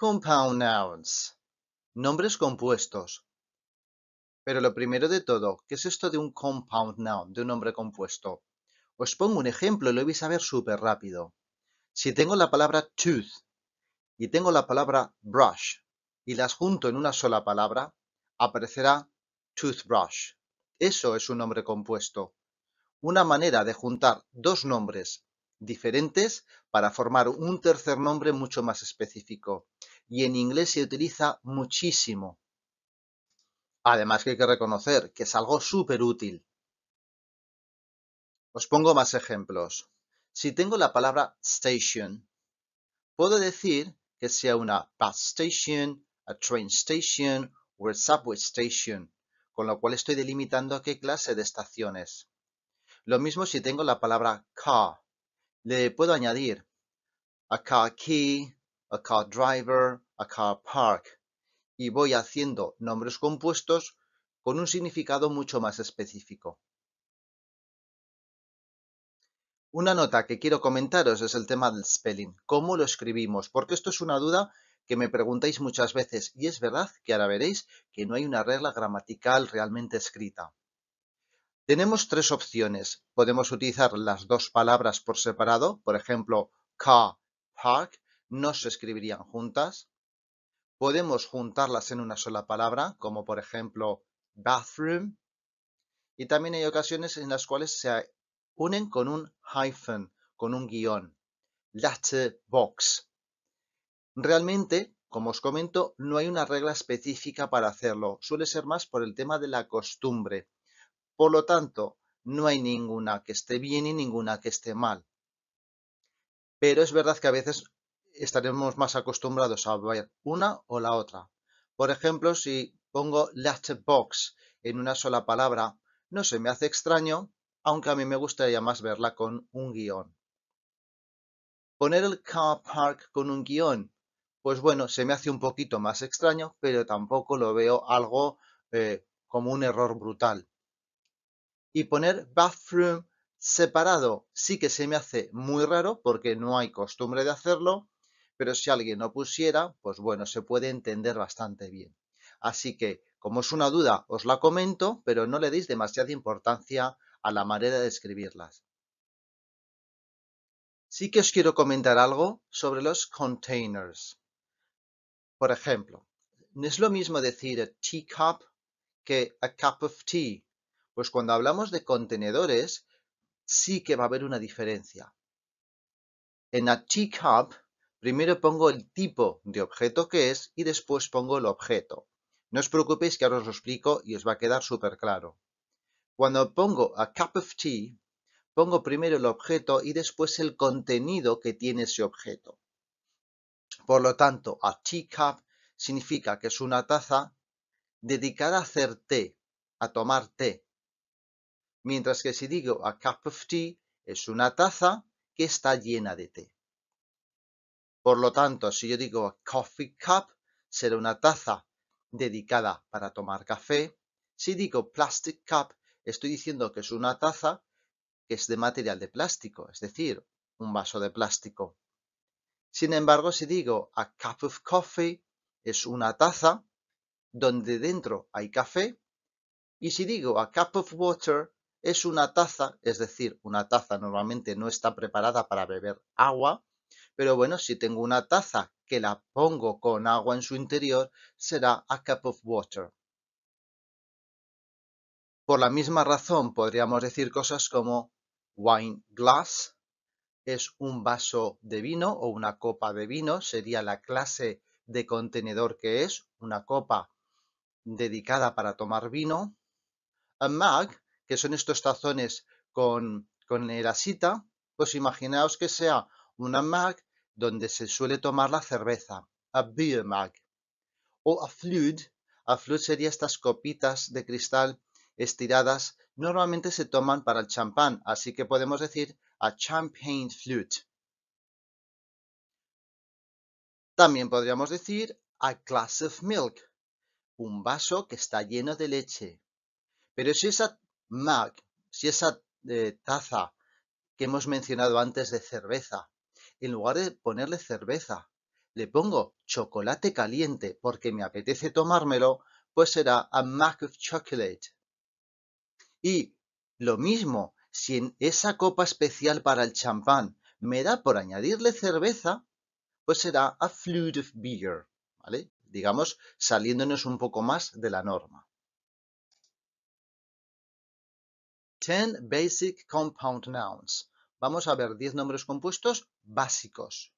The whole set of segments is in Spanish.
Compound Nouns. Nombres compuestos. Pero lo primero de todo, ¿qué es esto de un compound noun, de un nombre compuesto? Os pongo un ejemplo y lo vais a ver súper rápido. Si tengo la palabra tooth y tengo la palabra brush y las junto en una sola palabra, aparecerá toothbrush. Eso es un nombre compuesto. Una manera de juntar dos nombres diferentes para formar un tercer nombre mucho más específico. Y en inglés se utiliza muchísimo. Además que hay que reconocer que es algo súper útil. Os pongo más ejemplos. Si tengo la palabra station, puedo decir que sea una bus station, a train station o a subway station, con lo cual estoy delimitando qué clase de estaciones. Lo mismo si tengo la palabra car, le puedo añadir a car key, a car driver, a car park y voy haciendo nombres compuestos con un significado mucho más específico. Una nota que quiero comentaros es el tema del spelling, cómo lo escribimos, porque esto es una duda que me preguntáis muchas veces y es verdad que ahora veréis que no hay una regla gramatical realmente escrita. Tenemos tres opciones. Podemos utilizar las dos palabras por separado, por ejemplo, car, park, no se escribirían juntas. Podemos juntarlas en una sola palabra, como por ejemplo, bathroom. Y también hay ocasiones en las cuales se unen con un hyphen, con un guión. Letterbox. Realmente, como os comento, no hay una regla específica para hacerlo. Suele ser más por el tema de la costumbre. Por lo tanto, no hay ninguna que esté bien y ninguna que esté mal. Pero es verdad que a veces estaremos más acostumbrados a ver una o la otra. Por ejemplo, si pongo box en una sola palabra, no se me hace extraño, aunque a mí me gustaría más verla con un guión. Poner el car park con un guión, pues bueno, se me hace un poquito más extraño, pero tampoco lo veo algo eh, como un error brutal y poner bathroom separado sí que se me hace muy raro porque no hay costumbre de hacerlo, pero si alguien lo pusiera, pues bueno, se puede entender bastante bien. Así que, como es una duda, os la comento, pero no le deis demasiada importancia a la manera de escribirlas. Sí que os quiero comentar algo sobre los containers. Por ejemplo, no es lo mismo decir a teacup que a cup of tea, pues cuando hablamos de contenedores, sí que va a haber una diferencia. En a cup primero pongo el tipo de objeto que es y después pongo el objeto. No os preocupéis que ahora os lo explico y os va a quedar súper claro. Cuando pongo a cup of tea, pongo primero el objeto y después el contenido que tiene ese objeto. Por lo tanto, a cup significa que es una taza dedicada a hacer té, a tomar té. Mientras que si digo a cup of tea, es una taza que está llena de té. Por lo tanto, si yo digo a coffee cup, será una taza dedicada para tomar café. Si digo plastic cup, estoy diciendo que es una taza que es de material de plástico, es decir, un vaso de plástico. Sin embargo, si digo a cup of coffee, es una taza donde dentro hay café. Y si digo a cup of water, es una taza, es decir, una taza normalmente no está preparada para beber agua, pero bueno, si tengo una taza que la pongo con agua en su interior, será a cup of water. Por la misma razón podríamos decir cosas como wine glass, es un vaso de vino o una copa de vino, sería la clase de contenedor que es, una copa dedicada para tomar vino. A mug que son estos tazones con, con erasita, pues imaginaos que sea una mag donde se suele tomar la cerveza, a beer mag, o a flute, a flute sería estas copitas de cristal estiradas, normalmente se toman para el champán, así que podemos decir a champagne flute. También podríamos decir a glass of milk, un vaso que está lleno de leche. Pero si esa Mac, si esa eh, taza que hemos mencionado antes de cerveza, en lugar de ponerle cerveza, le pongo chocolate caliente porque me apetece tomármelo, pues será a mug of chocolate. Y lo mismo, si en esa copa especial para el champán me da por añadirle cerveza, pues será a fluid of beer, ¿vale? Digamos, saliéndonos un poco más de la norma. 10 Basic Compound Nouns. Vamos a ver 10 nombres compuestos básicos.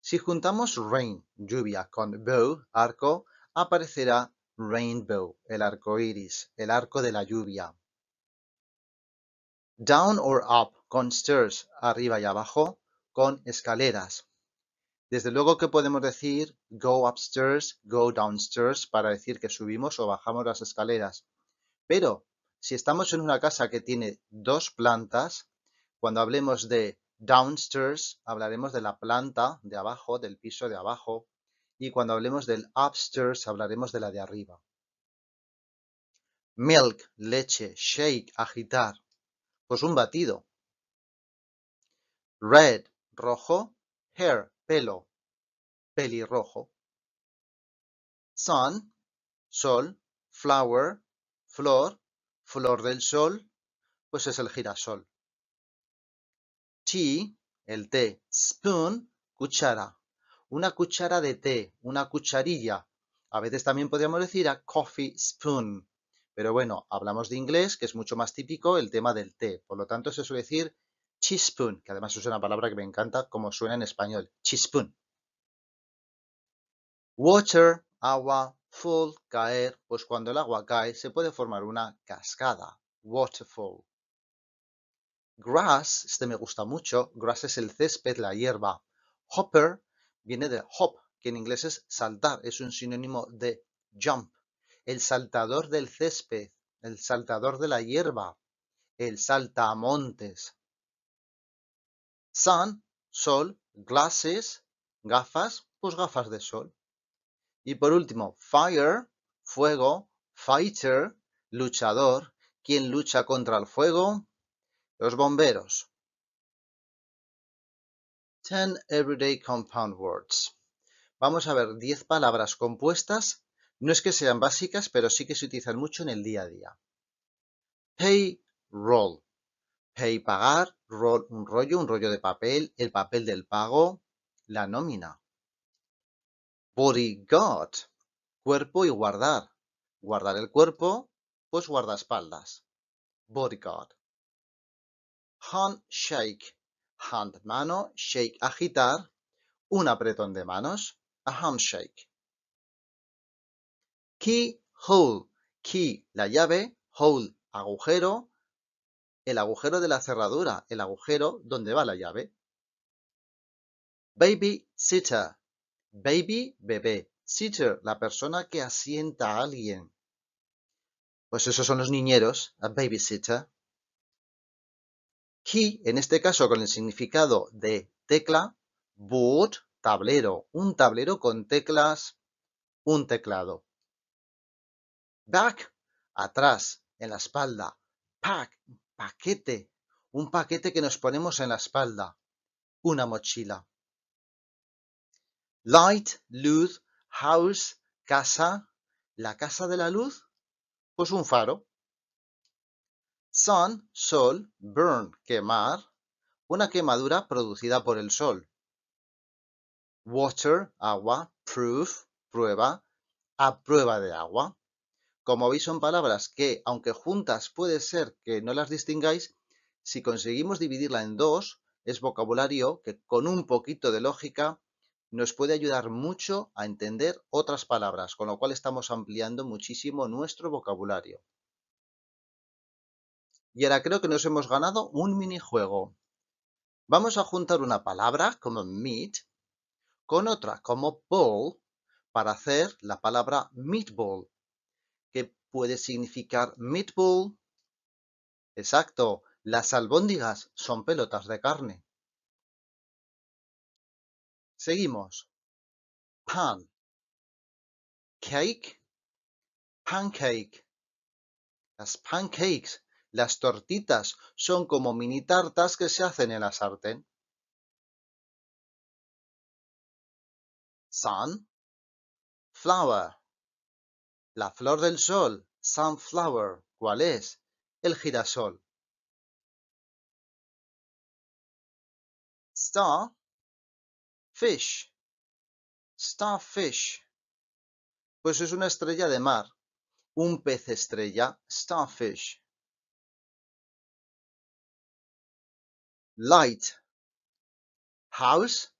Si juntamos rain, lluvia, con bow, arco, aparecerá rainbow, el arco iris, el arco de la lluvia. Down or up, con stairs, arriba y abajo, con escaleras. Desde luego que podemos decir go upstairs, go downstairs para decir que subimos o bajamos las escaleras. Pero si estamos en una casa que tiene dos plantas, cuando hablemos de downstairs, hablaremos de la planta de abajo, del piso de abajo, y cuando hablemos del upstairs, hablaremos de la de arriba. Milk, leche, shake, agitar, pues un batido. Red, rojo, hair, pelo, pelirrojo. Sun, sol, flower, flor, Flor del sol, pues es el girasol. Tea, el té. Spoon, cuchara. Una cuchara de té, una cucharilla. A veces también podríamos decir a coffee spoon. Pero bueno, hablamos de inglés, que es mucho más típico el tema del té. Por lo tanto, se suele decir teaspoon, que además es una palabra que me encanta como suena en español. Chispoon. Water, agua. Fall, caer, pues cuando el agua cae se puede formar una cascada, waterfall. Grass, este me gusta mucho, grass es el césped, la hierba. Hopper viene de hop, que en inglés es saltar, es un sinónimo de jump. El saltador del césped, el saltador de la hierba, el saltamontes. Sun, sol, glasses, gafas, pues gafas de sol. Y por último, fire, fuego, fighter, luchador, quien lucha contra el fuego, los bomberos. Ten everyday compound words. Vamos a ver 10 palabras compuestas. No es que sean básicas, pero sí que se utilizan mucho en el día a día. Pay, roll. Pay, pagar, roll, un rollo, un rollo de papel, el papel del pago, la nómina. Bodyguard, cuerpo y guardar. Guardar el cuerpo, pues guardaespaldas. Bodyguard. Handshake. Hand mano, shake agitar, un apretón de manos, a handshake. hole, Key la llave, hole agujero, el agujero de la cerradura, el agujero donde va la llave. Baby sitter. Baby, bebé. Sitter, la persona que asienta a alguien. Pues esos son los niñeros, a babysitter. Key, en este caso con el significado de tecla. Board, tablero. Un tablero con teclas, un teclado. Back, atrás, en la espalda. Pack, paquete. Un paquete que nos ponemos en la espalda. Una mochila. Light, luz, house, casa. ¿La casa de la luz? Pues un faro. Sun, sol, burn, quemar. Una quemadura producida por el sol. Water, agua, proof, prueba, a prueba de agua. Como veis son palabras que, aunque juntas puede ser que no las distingáis, si conseguimos dividirla en dos, es vocabulario que con un poquito de lógica nos puede ayudar mucho a entender otras palabras, con lo cual estamos ampliando muchísimo nuestro vocabulario. Y ahora creo que nos hemos ganado un minijuego. Vamos a juntar una palabra como meat con otra como ball para hacer la palabra meatball, que puede significar meatball. Exacto, las albóndigas son pelotas de carne. Seguimos. Pan. Cake. Pancake. Las pancakes, las tortitas, son como mini tartas que se hacen en la sartén. Sun. Flower. La flor del sol, sunflower. ¿Cuál es? El girasol. Star Fish. Starfish. Pues es una estrella de mar. Un pez estrella. Starfish. Light. House.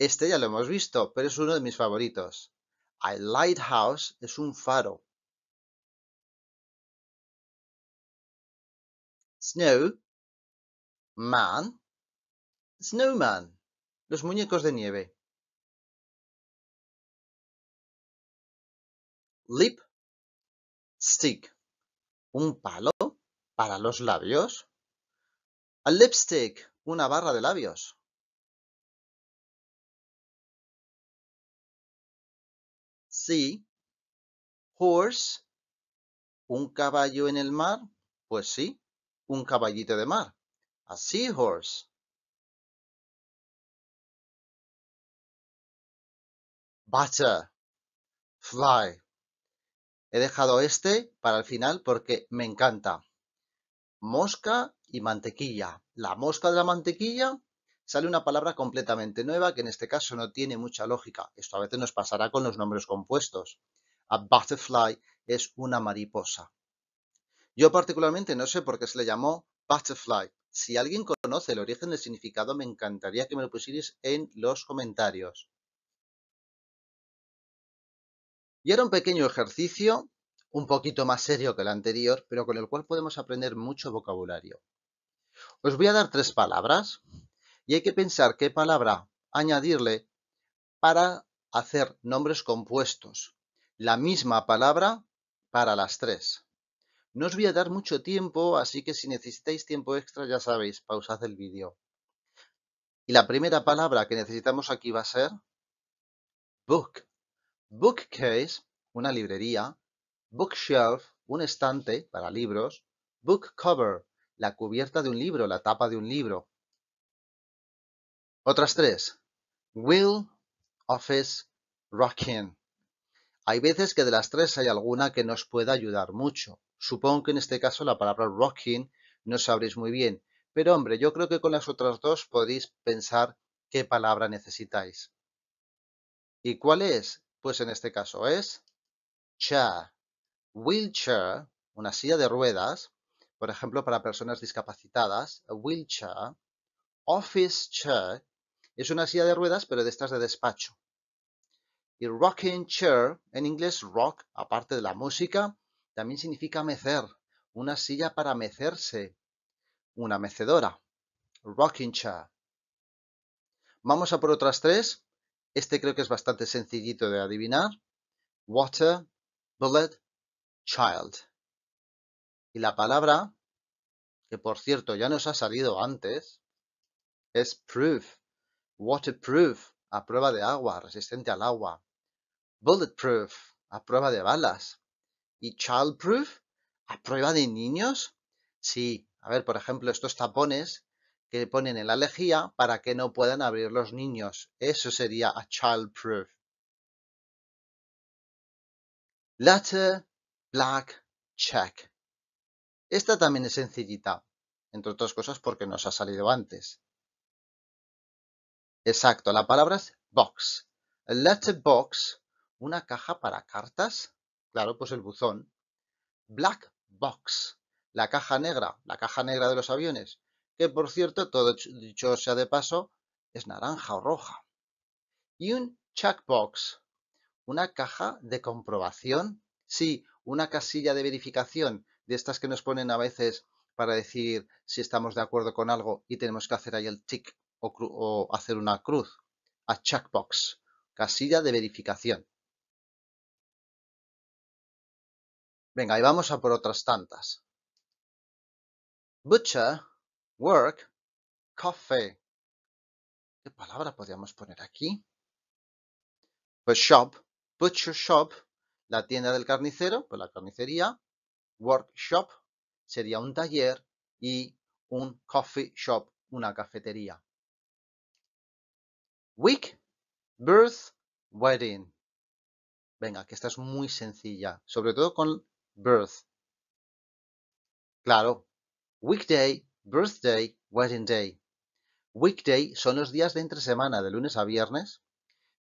Este ya lo hemos visto, pero es uno de mis favoritos. A lighthouse es un faro. Snow. Man. Snowman. Los muñecos de nieve. Lipstick. Un palo para los labios. A lipstick. Una barra de labios. Sí. Horse. ¿Un caballo en el mar? Pues sí, un caballito de mar. A horse. Butterfly. fly. He dejado este para el final porque me encanta. Mosca y mantequilla. La mosca de la mantequilla sale una palabra completamente nueva que en este caso no tiene mucha lógica. Esto a veces nos pasará con los nombres compuestos. A butterfly es una mariposa. Yo particularmente no sé por qué se le llamó butterfly. Si alguien conoce el origen del significado, me encantaría que me lo pusierais en los comentarios. Y ahora un pequeño ejercicio, un poquito más serio que el anterior, pero con el cual podemos aprender mucho vocabulario. Os voy a dar tres palabras y hay que pensar qué palabra añadirle para hacer nombres compuestos. La misma palabra para las tres. No os voy a dar mucho tiempo, así que si necesitáis tiempo extra ya sabéis, pausad el vídeo. Y la primera palabra que necesitamos aquí va a ser book bookcase, una librería, bookshelf, un estante para libros, book cover, la cubierta de un libro, la tapa de un libro. Otras tres. Will, office, rocking. Hay veces que de las tres hay alguna que nos pueda ayudar mucho. Supongo que en este caso la palabra rocking no sabréis muy bien, pero hombre, yo creo que con las otras dos podéis pensar qué palabra necesitáis. ¿Y cuál es? Pues en este caso es chair. Wheelchair, una silla de ruedas, por ejemplo, para personas discapacitadas, wheelchair. Office chair es una silla de ruedas, pero de estas de despacho. Y rocking chair, en inglés rock, aparte de la música, también significa mecer, una silla para mecerse, una mecedora. Rocking chair. Vamos a por otras tres. Este creo que es bastante sencillito de adivinar. Water, bullet, child. Y la palabra, que por cierto ya nos ha salido antes, es proof. Waterproof, a prueba de agua, resistente al agua. Bulletproof, a prueba de balas. ¿Y childproof? ¿A prueba de niños? Sí, a ver, por ejemplo, estos tapones que ponen en la lejía para que no puedan abrir los niños. Eso sería a child proof. Letter, black check. Esta también es sencillita, entre otras cosas porque nos ha salido antes. Exacto, la palabra es box. box, una caja para cartas, claro, pues el buzón. Black box, la caja negra, la caja negra de los aviones que por cierto, todo dicho sea de paso, es naranja o roja. Y un checkbox, una caja de comprobación, sí, una casilla de verificación, de estas que nos ponen a veces para decir si estamos de acuerdo con algo y tenemos que hacer ahí el tick o, o hacer una cruz, a checkbox, casilla de verificación. Venga, y vamos a por otras tantas. Butcher Work, coffee. ¿Qué palabra podríamos poner aquí? Pues shop, butcher shop, la tienda del carnicero, pues la carnicería. Workshop sería un taller y un coffee shop, una cafetería. Week, birth, wedding. Venga, que esta es muy sencilla, sobre todo con birth. Claro, weekday Birthday, Wedding Day. Weekday son los días de entre semana, de lunes a viernes.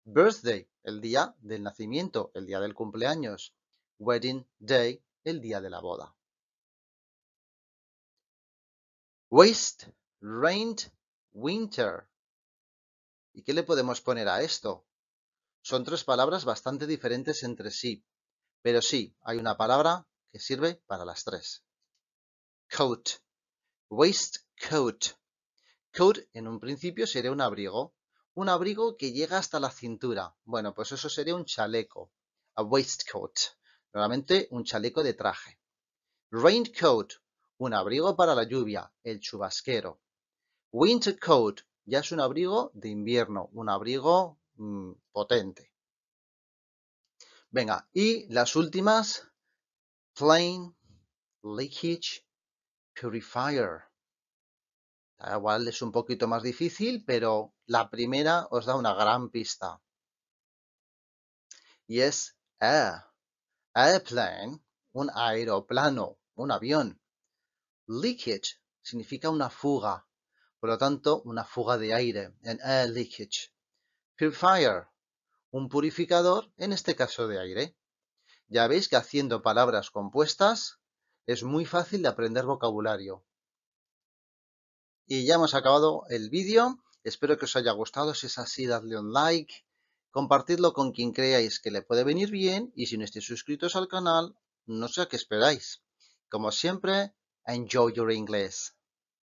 Birthday, el día del nacimiento, el día del cumpleaños. Wedding Day, el día de la boda. Waste, rain, winter. ¿Y qué le podemos poner a esto? Son tres palabras bastante diferentes entre sí, pero sí, hay una palabra que sirve para las tres. Coat. Waistcoat: coat en un principio sería un abrigo, un abrigo que llega hasta la cintura. Bueno, pues eso sería un chaleco, a waistcoat, normalmente un chaleco de traje. Raincoat, un abrigo para la lluvia, el chubasquero. Winter coat, ya es un abrigo de invierno, un abrigo mm, potente. Venga, y las últimas, plain, leakage, Purifier. igual es un poquito más difícil, pero la primera os da una gran pista. Y es air. Airplane, un aeroplano, un avión. Leakage significa una fuga, por lo tanto, una fuga de aire, en air leakage. Purifier, un purificador, en este caso de aire. Ya veis que haciendo palabras compuestas es muy fácil de aprender vocabulario. Y ya hemos acabado el vídeo. Espero que os haya gustado. Si es así, dadle un like. Compartidlo con quien creáis que le puede venir bien. Y si no estáis suscritos al canal, no sé a qué esperáis. Como siempre, enjoy your English.